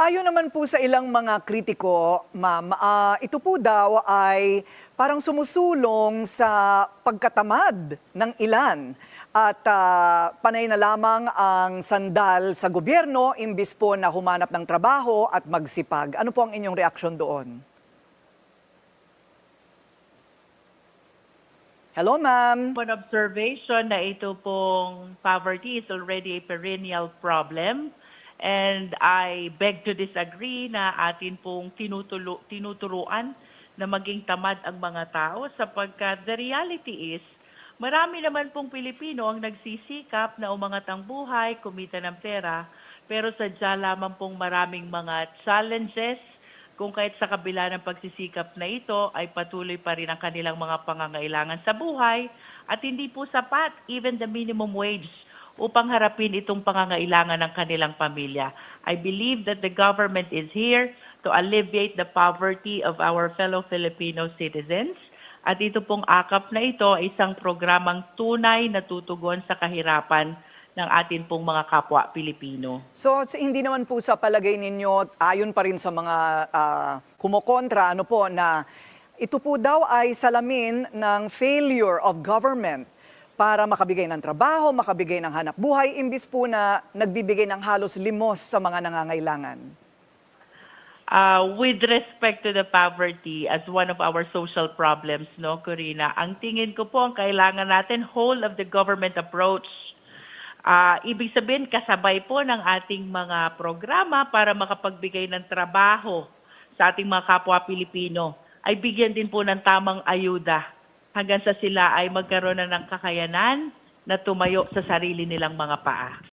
Ayon naman po sa ilang mga kritiko, ma'am, uh, ito po daw ay parang sumusulong sa pagkatamad ng ilan at uh, panay na lamang ang sandal sa gobyerno imbis po na humanap ng trabaho at magsipag. Ano po ang inyong reaksyon doon? Hello, ma'am. Upon observation na ito pong poverty is already a perennial problem And I beg to disagree na atin pong tinutulo, tinuturuan na maging tamad ang mga tao sapagkat the reality is marami naman pong Pilipino ang nagsisikap na umangat ang buhay, kumita ng pera, pero sadya lamang pong maraming mga challenges kung kahit sa kabila ng pagsisikap na ito ay patuloy pa rin ang kanilang mga pangangailangan sa buhay at hindi po sapat even the minimum wage upang harapin itong pangangailangan ng kanilang pamilya. I believe that the government is here to alleviate the poverty of our fellow Filipino citizens. At ito pong akap na ito ay isang programang tunay na tutugon sa kahirapan ng atin pong mga kapwa Pilipino. So hindi naman po sa palagay ninyo ayon pa rin sa mga uh, kumokontra ano po na ito po daw ay salamin ng failure of government para makabigay ng trabaho, makabigay ng hanap buhay, imbis po na nagbibigay ng halos limos sa mga nangangailangan? Uh, with respect to the poverty as one of our social problems, no, Corina, ang tingin ko po ang kailangan natin whole of the government approach. Uh, ibig sabihin, kasabay po ng ating mga programa para makapagbigay ng trabaho sa ating mga kapwa Pilipino ay bigyan din po ng tamang ayuda hanggang sa sila ay magkaroon na ng kakayanan na tumayo sa sarili nilang mga paa.